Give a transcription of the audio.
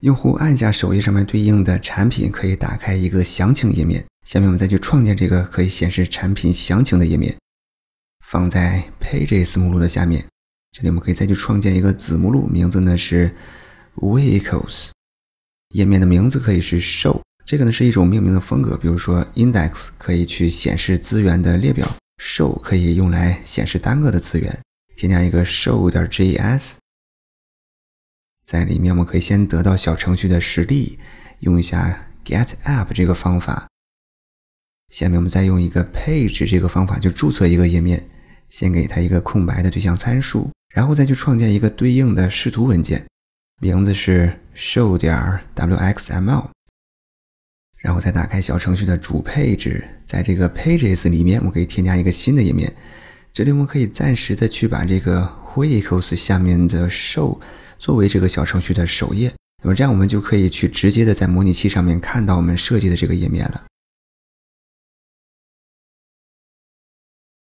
用户按下首页上面对应的产品，可以打开一个详情页面。下面我们再去创建这个可以显示产品详情的页面，放在 pages 目录的下面。这里我们可以再去创建一个子目录，名字呢是 vehicles。页面的名字可以是 show，这个呢是一种命名的风格。比如说 index 可以去显示资源的列表，show 可以用来显示单个的资源。添加一个 show 点 js。在里面，我们可以先得到小程序的实例，用一下 getApp 这个方法。下面我们再用一个 page 这个方法，就注册一个页面。先给它一个空白的对象参数，然后再去创建一个对应的视图文件，名字是 show 点 wxml。然后再打开小程序的主配置，在这个 pages 里面，我可以添加一个新的页面。这里我们可以暂时的去把这个。WeeCos 下面的 Show 作为这个小程序的首页，那么这样我们就可以去直接的在模拟器上面看到我们设计的这个页面了。